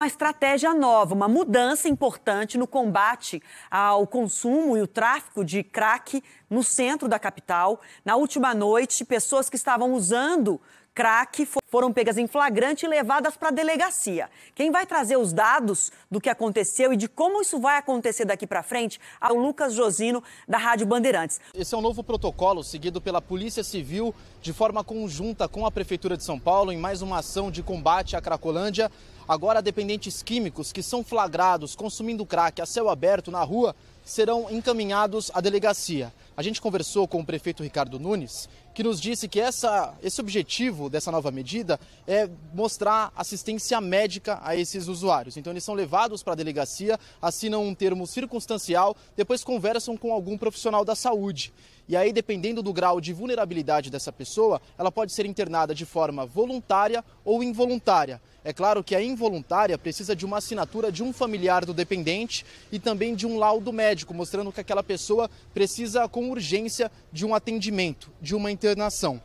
uma estratégia nova, uma mudança importante no combate ao consumo e o tráfico de crack no centro da capital. Na última noite, pessoas que estavam usando crack foram pegas em flagrante e levadas para a delegacia. Quem vai trazer os dados do que aconteceu e de como isso vai acontecer daqui para frente é o Lucas Josino, da Rádio Bandeirantes. Esse é um novo protocolo seguido pela Polícia Civil de forma conjunta com a Prefeitura de São Paulo em mais uma ação de combate à Cracolândia. Agora, dependentes químicos que são flagrados consumindo crack a céu aberto na rua serão encaminhados à delegacia. A gente conversou com o prefeito Ricardo Nunes, que nos disse que essa, esse objetivo dessa nova medida é mostrar assistência médica a esses usuários. Então, eles são levados para a delegacia, assinam um termo circunstancial, depois conversam com algum profissional da saúde. E aí, dependendo do grau de vulnerabilidade dessa pessoa, ela pode ser internada de forma voluntária ou involuntária. É claro que a involuntária precisa de uma assinatura de um familiar do dependente e também de um laudo médico, mostrando que aquela pessoa precisa com urgência de um atendimento, de uma internação.